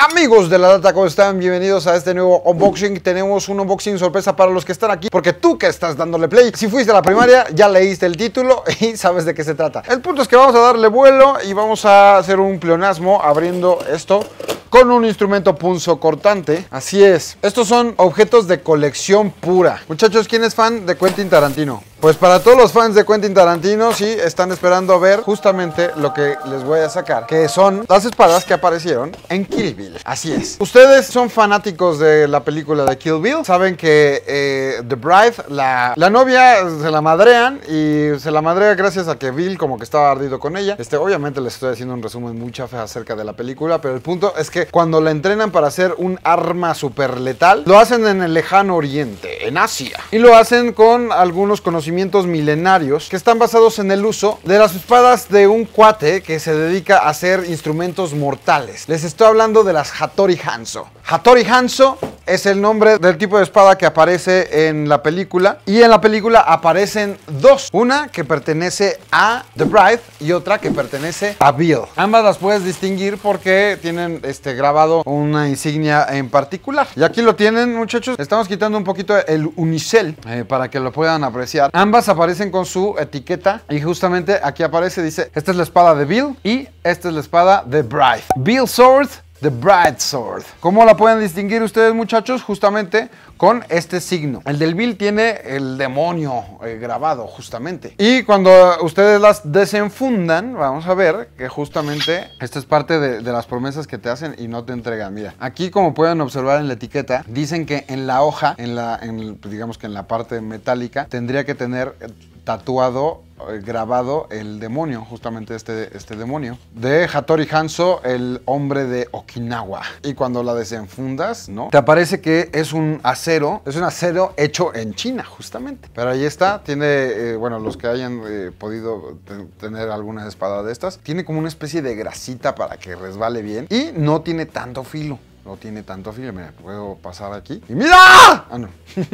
Amigos de la data, ¿cómo están? Bienvenidos a este nuevo unboxing. Tenemos un unboxing sorpresa para los que están aquí, porque tú que estás dándole play, si fuiste a la primaria, ya leíste el título y sabes de qué se trata. El punto es que vamos a darle vuelo y vamos a hacer un pleonasmo abriendo esto con un instrumento punzo cortante. Así es. Estos son objetos de colección pura. Muchachos, ¿quién es fan de Quentin Tarantino? Pues para todos los fans de Quentin Tarantino, sí, están esperando ver justamente lo que les voy a sacar, que son las espadas que aparecieron en Kill Bill. Así es. Ustedes son fanáticos de la película de Kill Bill, saben que eh, The Bride, la, novia, se la madrean y se la madrea gracias a que Bill como que estaba ardido con ella. Este, obviamente les estoy haciendo un resumen muy fe acerca de la película, pero el punto es que cuando la entrenan para hacer un arma super letal, lo hacen en el lejano oriente. Y lo hacen con algunos conocimientos milenarios que están basados en el uso de las espadas de un cuate que se dedica a hacer instrumentos mortales. Les estoy hablando de las Hattori hanso. Hattori hanso es el nombre del tipo de espada que aparece en la película. Y en la película aparecen dos. Una que pertenece a The Bride y otra que pertenece a Bill. Ambas las puedes distinguir porque tienen este, grabado una insignia en particular. Y aquí lo tienen, muchachos. Estamos quitando un poquito el unicel eh, para que lo puedan apreciar. Ambas aparecen con su etiqueta y justamente aquí aparece, dice, esta es la espada de Bill y esta es la espada de Bride. Bill Swords. The Sword. ¿Cómo la pueden distinguir ustedes muchachos? Justamente con este signo. El del Bill tiene el demonio eh, grabado justamente. Y cuando ustedes las desenfundan, vamos a ver que justamente esta es parte de, las promesas que te hacen y no te entregan. Mira, aquí como pueden observar en la etiqueta, dicen que en la hoja, en la, digamos que en la parte metálica, tendría que tener tatuado eh, grabado el demonio, justamente este, este demonio, de Hattori Hanzo, el hombre de Okinawa. Y cuando la desenfundas, ¿no? Te aparece que es un acero, es un acero hecho en China, justamente. Pero ahí está, tiene, eh, bueno, los que hayan eh, podido tener alguna espada de estas, tiene como una especie de grasita para que resbale bien y no tiene tanto filo no tiene tanto filo. Mira, puedo pasar aquí. ¡Y mira! Ah, no.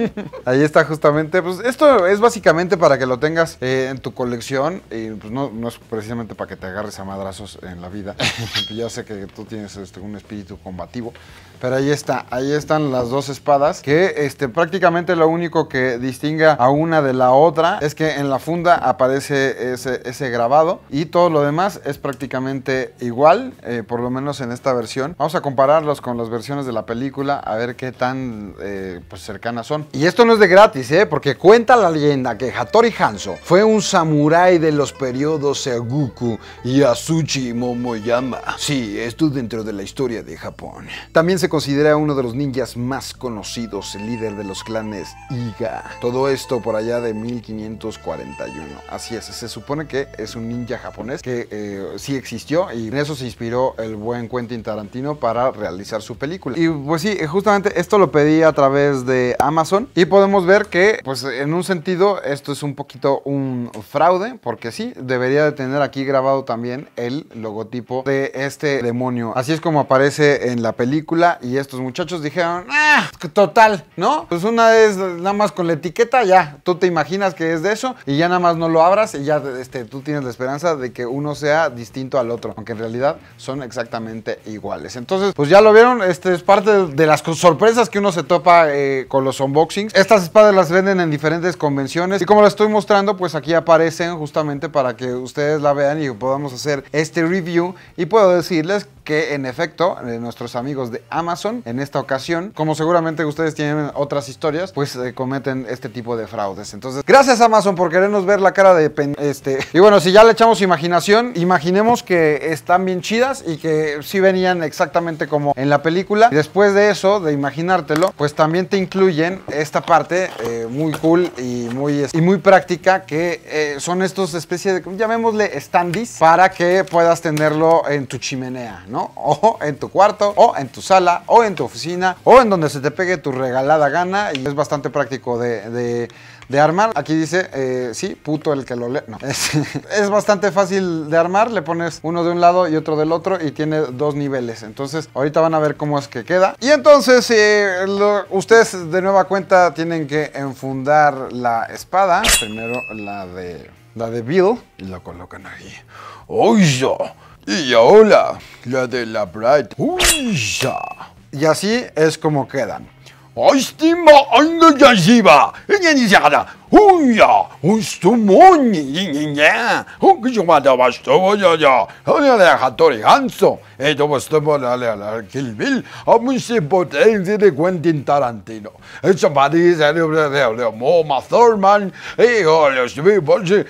Ahí está justamente. Pues esto es básicamente para que lo tengas eh, en tu colección. Y pues no, es precisamente para que te agarres a madrazos en la vida. ya sé que tú tienes este, un espíritu combativo. Pero ahí está, ahí están las dos espadas. Que este, prácticamente lo único que distinga a una de la otra es que en la funda aparece ese, grabado. Y todo lo demás es prácticamente igual, eh, por lo menos en esta versión. Vamos a compararlos con los versiones de la película a ver qué tan eh, pues, cercanas son. Y esto no es de gratis, ¿eh? porque cuenta la leyenda que Hattori Hanzo fue un samurái de los periodos Seguku y Asuchi Momoyama. Sí, esto dentro de la historia de Japón. También se considera uno de los ninjas más conocidos, el líder de los clanes Iga. Todo esto por allá de 1541. Así es, se supone que es un ninja japonés que eh, sí existió y en eso se inspiró el buen Quentin Tarantino para realizar su película. Y pues sí, justamente esto lo pedí a través de Amazon y podemos ver que pues en un sentido esto es un poquito un fraude porque sí, debería de tener aquí grabado también el logotipo de este demonio. Así es como aparece en la película y estos muchachos dijeron, ah, total, ¿no? Pues una vez, nada más con la etiqueta, ya, tú te imaginas que es de eso y ya nada más no lo abras y ya este, tú tienes la esperanza de que uno sea distinto al otro, aunque en realidad son exactamente iguales. Entonces, pues ya lo vieron este es parte de las sorpresas que uno se topa eh, con los unboxings. Estas espadas las venden en diferentes convenciones y como las estoy mostrando, pues aquí aparecen justamente para que ustedes la vean y podamos hacer este review. Y puedo decirles que en efecto eh, nuestros amigos de Amazon en esta ocasión, como seguramente ustedes tienen otras historias, pues eh, cometen este tipo de fraudes. Entonces, gracias Amazon por querernos ver la cara de este. Y bueno, si ya le echamos imaginación, imaginemos que están bien chidas y que si venían exactamente como en la película. después de eso, de imaginártelo, pues también te incluyen esta parte eh, muy cool y muy, y muy práctica que son estos especies de, llamémosle standees, para que puedas tenerlo en tu chimenea, o en tu cuarto, o en tu sala, o en tu oficina, o en donde se te pegue tu regalada gana. Y es bastante práctico de, armar. Aquí dice, eh, sí, puto el que lo lee. No. Es, bastante fácil de armar. Le pones uno de un lado y otro del otro y tiene dos niveles. Entonces, ahorita van a ver cómo es que queda. Y entonces, eh, ustedes de nueva cuenta tienen que enfundar la espada. Primero la de, la de Bill. Y lo colocan ahí. yo! Y ahora, la de la Bright. Uy, Y así es como quedan. ¡Ay, ¡Ay, no, ya Uia, ustumoninha, o que chama da bastovo já já, olha lá a Tori Hanson, e do bastovo lá lá lá Kill Bill, a música potente Quentin Tarantino, e chama de sério lá lá lá Moma Thurman, all olha os vivos de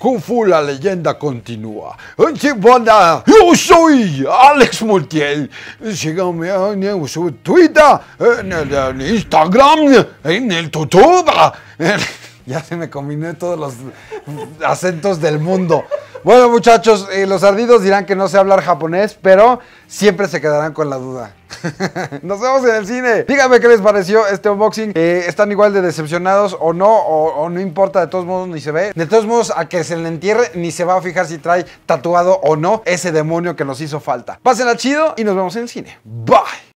Kung Fu la leyenda continua, e chama da eu sou Alex Montiel, chegamos a Twitter, no Instagram, no YouTube, ya se me combinó todos los acentos del mundo. Bueno, muchachos, eh, los ardidos dirán que no sé hablar japonés, pero siempre se quedarán con la duda. Nos vemos en el cine. Díganme qué les pareció este unboxing. Eh, ¿Están igual de decepcionados o no? O, o, no importa, de todos modos ni se ve. De todos modos, a que se le entierre ni se va a fijar si trae tatuado o no ese demonio que nos hizo falta. Pásenla chido y nos vemos en el cine. Bye.